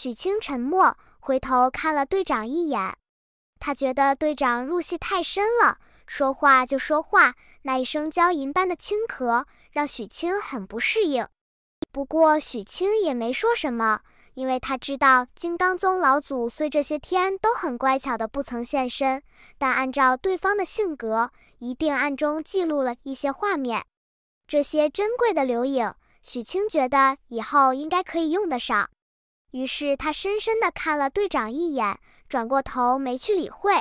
许清沉默，回头看了队长一眼。他觉得队长入戏太深了，说话就说话，那一声娇吟般的轻咳让许清很不适应。不过许清也没说什么，因为他知道金刚宗老祖虽这些天都很乖巧的不曾现身，但按照对方的性格，一定暗中记录了一些画面。这些珍贵的留影，许清觉得以后应该可以用得上。于是他深深地看了队长一眼，转过头没去理会。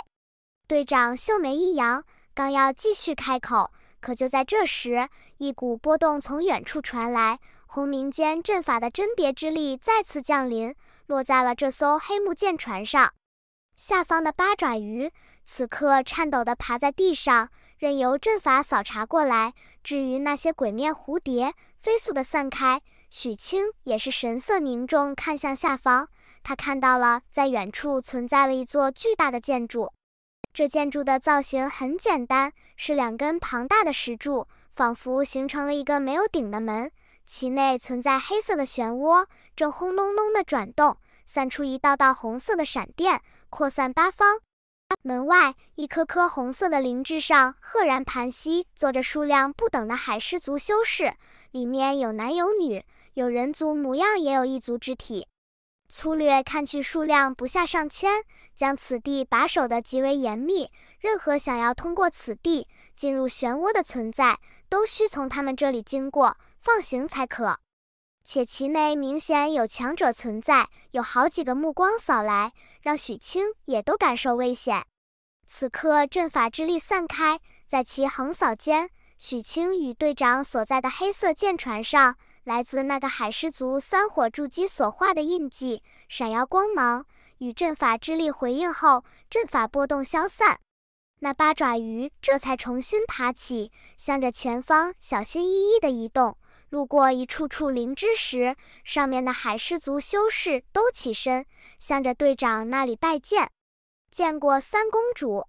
队长秀眉一扬，刚要继续开口，可就在这时，一股波动从远处传来，轰鸣间阵法的甄别之力再次降临，落在了这艘黑木舰船上。下方的八爪鱼此刻颤抖地爬在地上，任由阵法扫查过来。至于那些鬼面蝴蝶，飞速地散开。许清也是神色凝重，看向下方。他看到了，在远处存在了一座巨大的建筑。这建筑的造型很简单，是两根庞大的石柱，仿佛形成了一个没有顶的门。其内存在黑色的漩涡，正轰隆隆的转动，散出一道道红色的闪电，扩散八方。门外，一颗颗红色的灵芝上，赫然盘膝坐着数量不等的海狮族修士，里面有男有女。有人族模样，也有一族之体。粗略看去，数量不下上千，将此地把守的极为严密。任何想要通过此地进入漩涡的存在，都需从他们这里经过放行才可。且其内明显有强者存在，有好几个目光扫来，让许清也都感受危险。此刻阵法之力散开，在其横扫间，许清与队长所在的黑色舰船上。来自那个海狮族三火筑基所化的印记，闪耀光芒，与阵法之力回应后，阵法波动消散。那八爪鱼这才重新爬起，向着前方小心翼翼地移动。路过一处处灵芝时，上面的海狮族修士都起身，向着队长那里拜见：“见过三公主，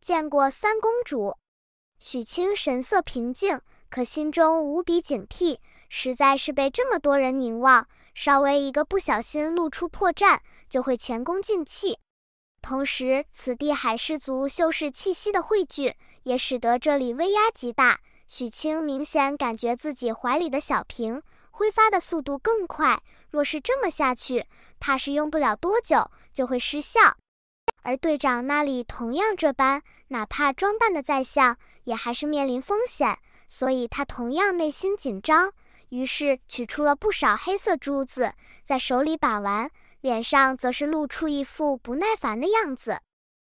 见过三公主。”许清神色平静，可心中无比警惕。实在是被这么多人凝望，稍微一个不小心露出破绽，就会前功尽弃。同时，此地海氏族修士气息的汇聚，也使得这里威压极大。许清明显感觉自己怀里的小瓶挥发的速度更快，若是这么下去，怕是用不了多久就会失效。而队长那里同样这般，哪怕装扮的再像，也还是面临风险，所以他同样内心紧张。于是取出了不少黑色珠子，在手里把玩，脸上则是露出一副不耐烦的样子。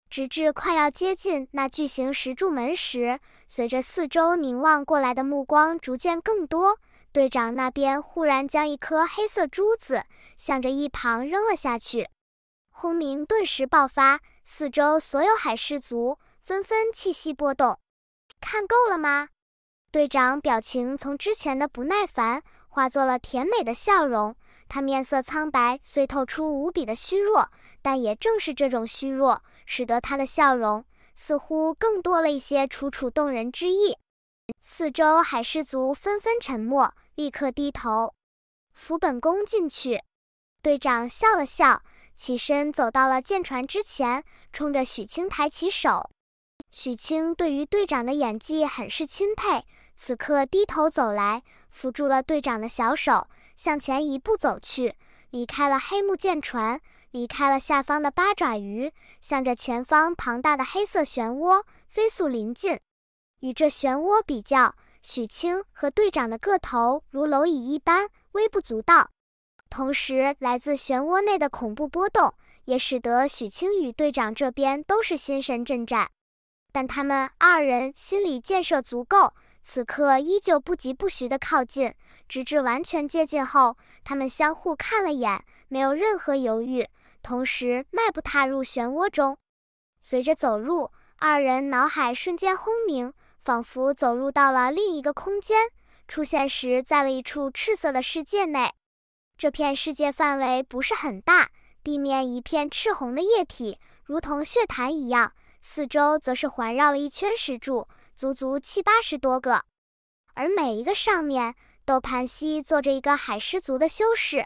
直至快要接近那巨型石柱门时，随着四周凝望过来的目光逐渐更多，队长那边忽然将一颗黑色珠子向着一旁扔了下去，轰鸣顿时爆发，四周所有海狮族纷纷气息波动。看够了吗？队长表情从之前的不耐烦化作了甜美的笑容，他面色苍白，虽透出无比的虚弱，但也正是这种虚弱，使得他的笑容似乎更多了一些楚楚动人之意。四周海狮族纷纷沉默，立刻低头。福本宫进去，队长笑了笑，起身走到了舰船之前，冲着许清抬起手。许清对于队长的演技很是钦佩。此刻低头走来，扶住了队长的小手，向前一步走去，离开了黑木舰船，离开了下方的八爪鱼，向着前方庞大的黑色漩涡飞速临近。与这漩涡比较，许清和队长的个头如蝼蚁一般，微不足道。同时，来自漩涡内的恐怖波动，也使得许清与队长这边都是心神震颤。但他们二人心理建设足够，此刻依旧不疾不徐地靠近，直至完全接近后，他们相互看了眼，没有任何犹豫，同时迈步踏入漩涡中。随着走入，二人脑海瞬间轰鸣，仿佛走入到了另一个空间。出现时，在了一处赤色的世界内，这片世界范围不是很大，地面一片赤红的液体，如同血潭一样。四周则是环绕了一圈石柱，足足七八十多个，而每一个上面都盘膝坐着一个海狮族的修士。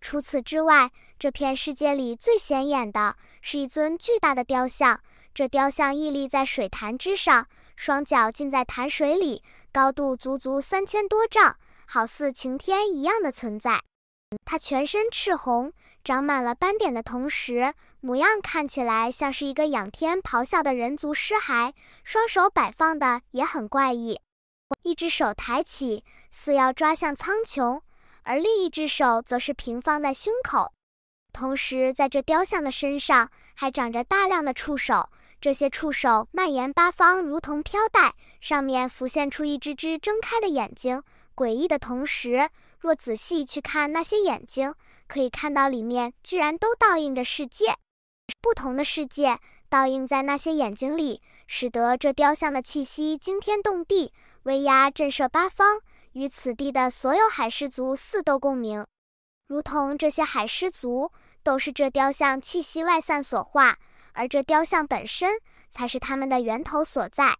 除此之外，这片世界里最显眼的是一尊巨大的雕像，这雕像屹立在水潭之上，双脚浸在潭水里，高度足足三千多丈，好似晴天一样的存在。它全身赤红，长满了斑点的同时，模样看起来像是一个仰天咆哮的人族尸骸。双手摆放的也很怪异，一只手抬起，似要抓向苍穹，而另一只手则是平放在胸口。同时，在这雕像的身上还长着大量的触手，这些触手蔓延八方，如同飘带，上面浮现出一只只睁开的眼睛，诡异的同时。若仔细去看那些眼睛，可以看到里面居然都倒映着世界，不同的世界倒映在那些眼睛里，使得这雕像的气息惊天动地，威压震慑八方，与此地的所有海狮族四都共鸣。如同这些海狮族都是这雕像气息外散所化，而这雕像本身才是他们的源头所在。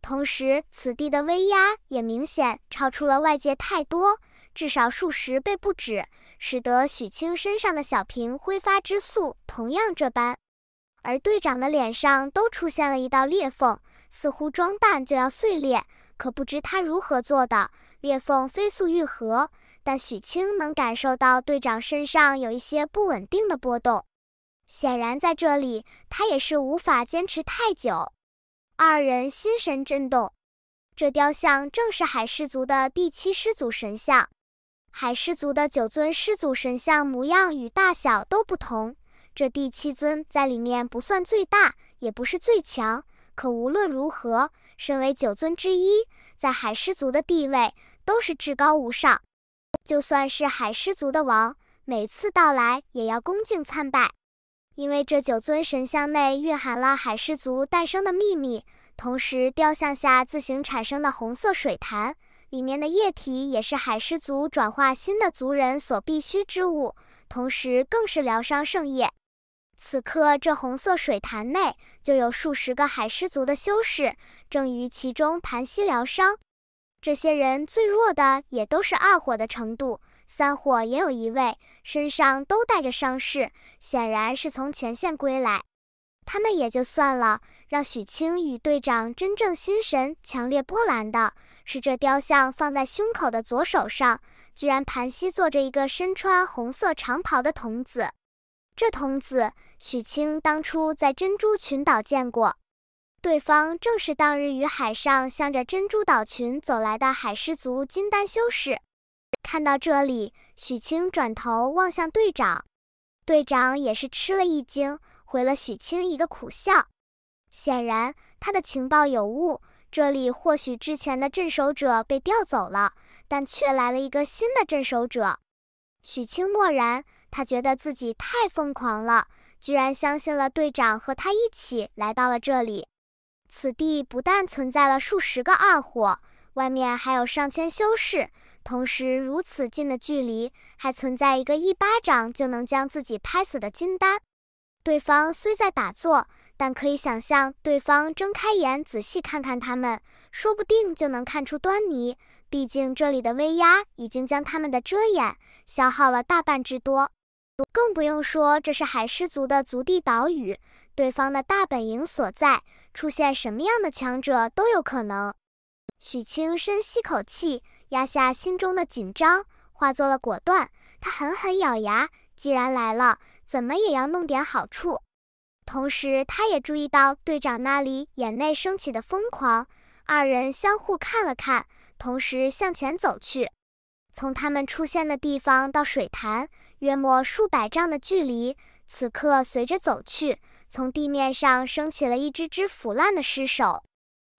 同时，此地的威压也明显超出了外界太多。至少数十倍不止，使得许清身上的小瓶挥发之速同样这般，而队长的脸上都出现了一道裂缝，似乎装扮就要碎裂，可不知他如何做的，裂缝飞速愈合。但许清能感受到队长身上有一些不稳定的波动，显然在这里他也是无法坚持太久。二人心神震动，这雕像正是海氏族的第七师祖神像。海师族的九尊师祖神像模样与大小都不同，这第七尊在里面不算最大，也不是最强。可无论如何，身为九尊之一，在海师族的地位都是至高无上。就算是海师族的王，每次到来也要恭敬参拜，因为这九尊神像内蕴含了海师族诞生的秘密，同时雕像下自行产生的红色水潭。里面的液体也是海狮族转化新的族人所必需之物，同时更是疗伤圣液。此刻，这红色水潭内就有数十个海狮族的修士，正于其中盘膝疗伤。这些人最弱的也都是二火的程度，三火也有一位，身上都带着伤势，显然是从前线归来。他们也就算了，让许清与队长真正心神强烈波澜的是，这雕像放在胸口的左手上，居然盘膝坐着一个身穿红色长袍的童子。这童子，许清当初在珍珠群岛见过，对方正是当日于海上向着珍珠岛群走来的海狮族金丹修士。看到这里，许清转头望向队长，队长也是吃了一惊。回了许清一个苦笑，显然他的情报有误，这里或许之前的镇守者被调走了，但却来了一个新的镇守者。许清默然，他觉得自己太疯狂了，居然相信了队长和他一起来到了这里。此地不但存在了数十个二货，外面还有上千修士，同时如此近的距离，还存在一个一巴掌就能将自己拍死的金丹。对方虽在打坐，但可以想象，对方睁开眼仔细看看他们，说不定就能看出端倪。毕竟这里的威压已经将他们的遮掩消耗了大半之多，更不用说这是海狮族的族地岛屿，对方的大本营所在，出现什么样的强者都有可能。许清深吸口气，压下心中的紧张，化作了果断。他狠狠咬牙，既然来了。怎么也要弄点好处。同时，他也注意到队长那里眼内升起的疯狂。二人相互看了看，同时向前走去。从他们出现的地方到水潭，约莫数百丈的距离。此刻，随着走去，从地面上升起了一只只腐烂的尸首。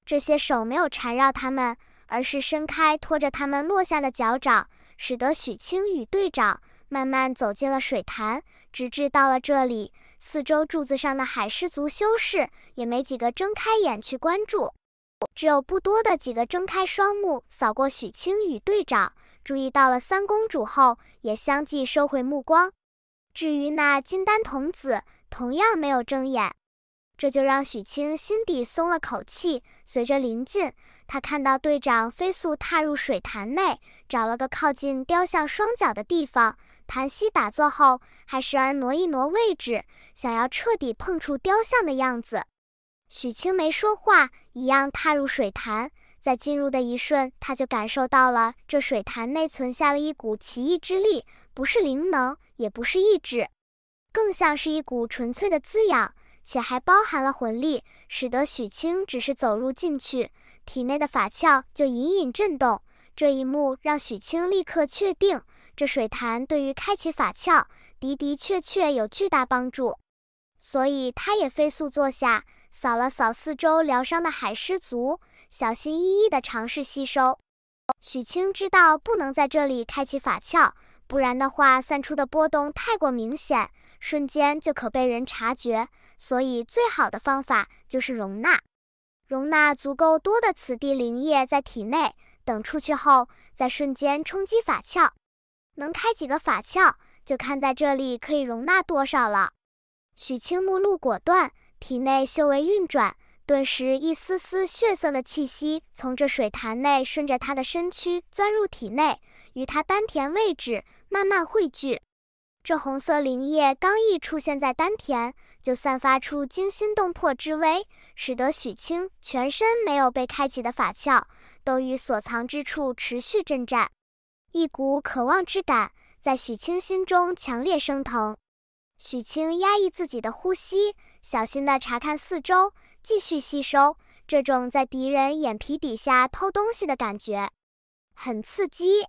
这些手没有缠绕他们，而是伸开拖着他们落下的脚掌，使得许清与队长。慢慢走进了水潭，直至到了这里，四周柱子上的海狮族修士也没几个睁开眼去关注，只有不多的几个睁开双目扫过许清与队长，注意到了三公主后，也相继收回目光。至于那金丹童子，同样没有睁眼。这就让许清心底松了口气。随着临近，他看到队长飞速踏入水潭内，找了个靠近雕像双脚的地方盘膝打坐，后还时而挪一挪位置，想要彻底碰触雕像的样子。许清没说话，一样踏入水潭。在进入的一瞬，他就感受到了这水潭内存下了一股奇异之力，不是灵能，也不是意志，更像是一股纯粹的滋养。且还包含了魂力，使得许清只是走入进去，体内的法窍就隐隐震动。这一幕让许清立刻确定，这水潭对于开启法窍的的确确有巨大帮助。所以他也飞速坐下，扫了扫四周疗伤的海狮族，小心翼翼地尝试吸收。许清知道不能在这里开启法窍。不然的话，散出的波动太过明显，瞬间就可被人察觉。所以，最好的方法就是容纳，容纳足够多的此地灵液在体内，等出去后，在瞬间冲击法窍，能开几个法窍，就看在这里可以容纳多少了。许清目露果断，体内修为运转。顿时，一丝丝血色的气息从这水潭内顺着他的身躯钻入体内，与他丹田位置慢慢汇聚。这红色灵液刚一出现在丹田，就散发出惊心动魄之威，使得许清全身没有被开启的法窍都与所藏之处持续震颤。一股渴望之感在许清心中强烈升腾，许清压抑自己的呼吸。小心地查看四周，继续吸收这种在敌人眼皮底下偷东西的感觉，很刺激。